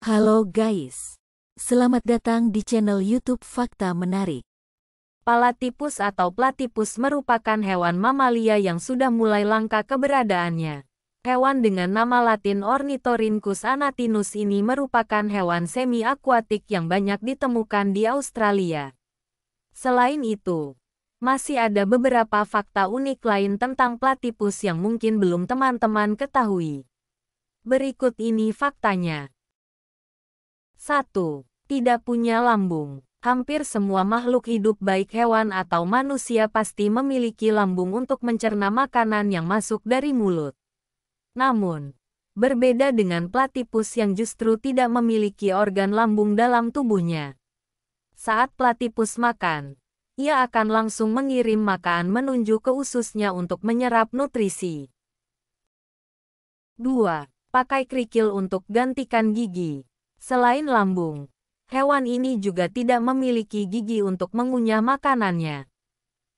Halo guys, selamat datang di channel YouTube Fakta Menarik. Palatipus atau platipus merupakan hewan mamalia yang sudah mulai langka keberadaannya. Hewan dengan nama latin Ornithorhynchus anatinus ini merupakan hewan semi-akuatik yang banyak ditemukan di Australia. Selain itu, masih ada beberapa fakta unik lain tentang platipus yang mungkin belum teman-teman ketahui. Berikut ini faktanya. 1. Tidak punya lambung. Hampir semua makhluk hidup baik hewan atau manusia pasti memiliki lambung untuk mencerna makanan yang masuk dari mulut. Namun, berbeda dengan platipus yang justru tidak memiliki organ lambung dalam tubuhnya. Saat platipus makan, ia akan langsung mengirim makanan menuju ke ususnya untuk menyerap nutrisi. 2. Pakai kerikil untuk gantikan gigi. Selain lambung, hewan ini juga tidak memiliki gigi untuk mengunyah makanannya.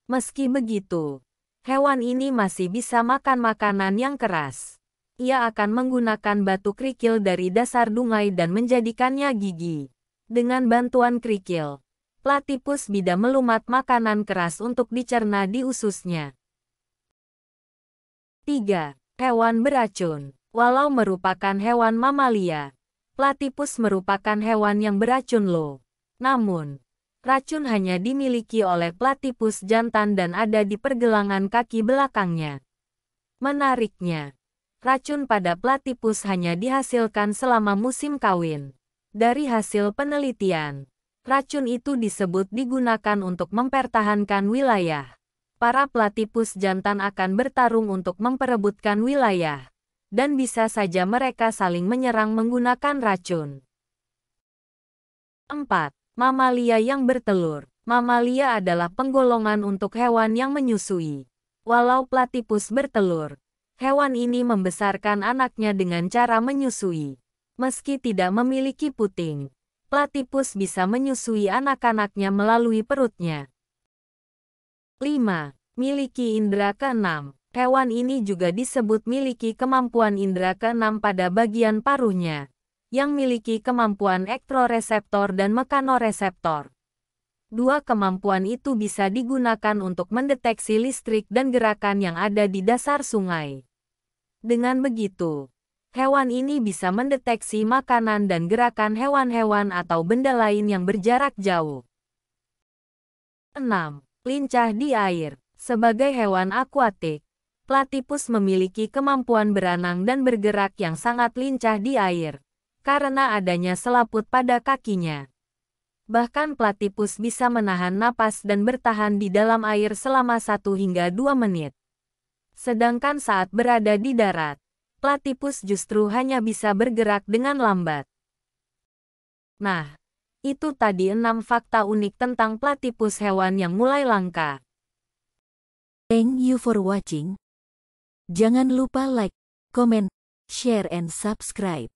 Meski begitu, hewan ini masih bisa makan makanan yang keras. Ia akan menggunakan batu kerikil dari dasar dungai dan menjadikannya gigi. Dengan bantuan kerikil, platipus bida melumat makanan keras untuk dicerna di ususnya. 3. Hewan beracun Walau merupakan hewan mamalia, Platipus merupakan hewan yang beracun loh. Namun, racun hanya dimiliki oleh platipus jantan dan ada di pergelangan kaki belakangnya. Menariknya, racun pada platipus hanya dihasilkan selama musim kawin. Dari hasil penelitian, racun itu disebut digunakan untuk mempertahankan wilayah. Para platipus jantan akan bertarung untuk memperebutkan wilayah dan bisa saja mereka saling menyerang menggunakan racun. 4. Mamalia yang bertelur Mamalia adalah penggolongan untuk hewan yang menyusui. Walau platipus bertelur, hewan ini membesarkan anaknya dengan cara menyusui. Meski tidak memiliki puting, Platipus bisa menyusui anak-anaknya melalui perutnya. 5. Miliki indera keenam Hewan ini juga disebut miliki kemampuan indera keenam pada bagian paruhnya, yang miliki kemampuan ektroreseptor dan mekanoreseptor. Dua kemampuan itu bisa digunakan untuk mendeteksi listrik dan gerakan yang ada di dasar sungai. Dengan begitu, hewan ini bisa mendeteksi makanan dan gerakan hewan-hewan atau benda lain yang berjarak jauh. 6. Lincah di air, sebagai hewan akuatik, Platipus memiliki kemampuan berenang dan bergerak yang sangat lincah di air, karena adanya selaput pada kakinya. Bahkan platipus bisa menahan napas dan bertahan di dalam air selama satu hingga dua menit. Sedangkan saat berada di darat, platipus justru hanya bisa bergerak dengan lambat. Nah, itu tadi enam fakta unik tentang platipus hewan yang mulai langka. Thank you for watching. Jangan lupa like, comment, share, and subscribe.